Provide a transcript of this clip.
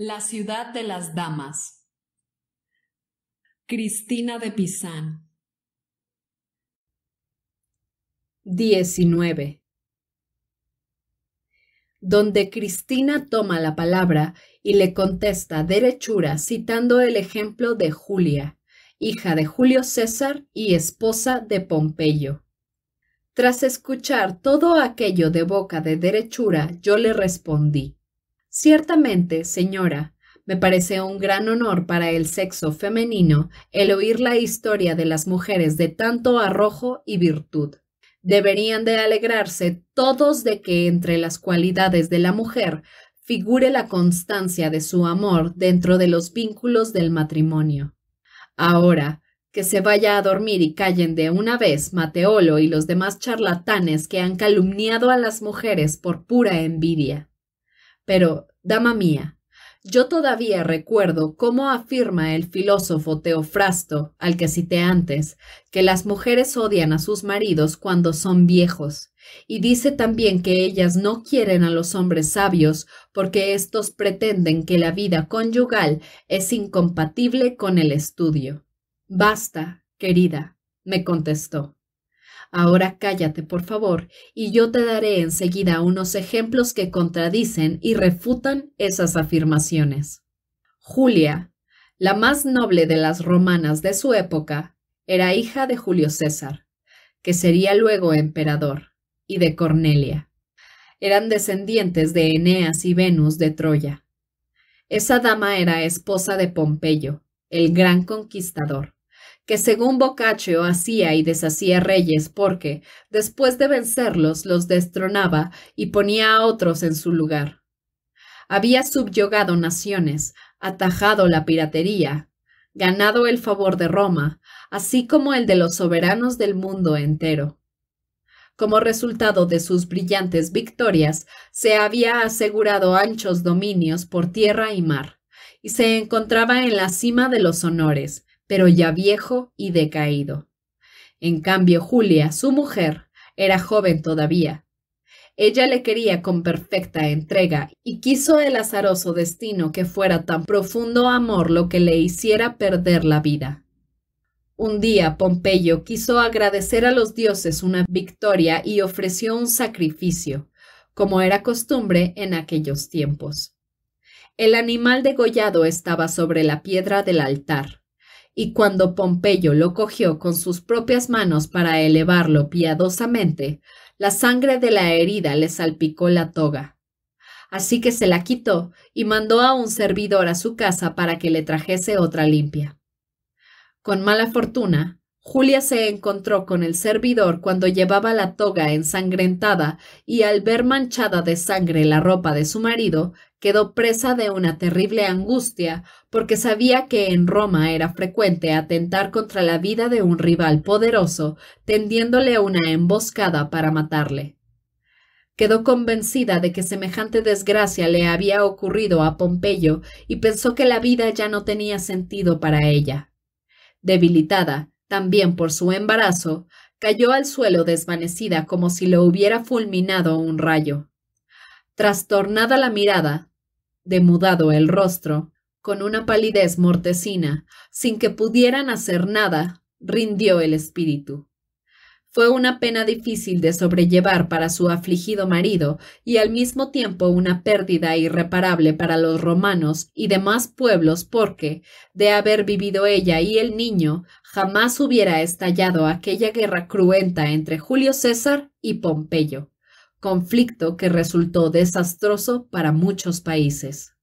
La ciudad de las damas. Cristina de Pizán. 19. Donde Cristina toma la palabra y le contesta derechura citando el ejemplo de Julia, hija de Julio César y esposa de Pompeyo. Tras escuchar todo aquello de boca de derechura, yo le respondí Ciertamente, señora, me parece un gran honor para el sexo femenino el oír la historia de las mujeres de tanto arrojo y virtud. Deberían de alegrarse todos de que entre las cualidades de la mujer figure la constancia de su amor dentro de los vínculos del matrimonio. Ahora, que se vaya a dormir y callen de una vez Mateolo y los demás charlatanes que han calumniado a las mujeres por pura envidia. Pero, dama mía, yo todavía recuerdo cómo afirma el filósofo Teofrasto, al que cité antes, que las mujeres odian a sus maridos cuando son viejos, y dice también que ellas no quieren a los hombres sabios porque éstos pretenden que la vida conyugal es incompatible con el estudio. Basta, querida, me contestó. Ahora cállate, por favor, y yo te daré enseguida unos ejemplos que contradicen y refutan esas afirmaciones. Julia, la más noble de las romanas de su época, era hija de Julio César, que sería luego emperador, y de Cornelia. Eran descendientes de Eneas y Venus de Troya. Esa dama era esposa de Pompeyo, el gran conquistador que según Boccaccio hacía y deshacía reyes porque, después de vencerlos, los destronaba y ponía a otros en su lugar. Había subyugado naciones, atajado la piratería, ganado el favor de Roma, así como el de los soberanos del mundo entero. Como resultado de sus brillantes victorias, se había asegurado anchos dominios por tierra y mar, y se encontraba en la cima de los honores, pero ya viejo y decaído. En cambio, Julia, su mujer, era joven todavía. Ella le quería con perfecta entrega y quiso el azaroso destino que fuera tan profundo amor lo que le hiciera perder la vida. Un día Pompeyo quiso agradecer a los dioses una victoria y ofreció un sacrificio, como era costumbre en aquellos tiempos. El animal degollado estaba sobre la piedra del altar y cuando Pompeyo lo cogió con sus propias manos para elevarlo piadosamente, la sangre de la herida le salpicó la toga. Así que se la quitó y mandó a un servidor a su casa para que le trajese otra limpia. Con mala fortuna, Julia se encontró con el servidor cuando llevaba la toga ensangrentada y al ver manchada de sangre la ropa de su marido, quedó presa de una terrible angustia, porque sabía que en Roma era frecuente atentar contra la vida de un rival poderoso, tendiéndole una emboscada para matarle. Quedó convencida de que semejante desgracia le había ocurrido a Pompeyo y pensó que la vida ya no tenía sentido para ella. Debilitada, también por su embarazo, cayó al suelo desvanecida como si lo hubiera fulminado un rayo. Trastornada la mirada, demudado el rostro, con una palidez mortecina, sin que pudieran hacer nada, rindió el espíritu. Fue una pena difícil de sobrellevar para su afligido marido y al mismo tiempo una pérdida irreparable para los romanos y demás pueblos porque, de haber vivido ella y el niño, jamás hubiera estallado aquella guerra cruenta entre Julio César y Pompeyo, conflicto que resultó desastroso para muchos países.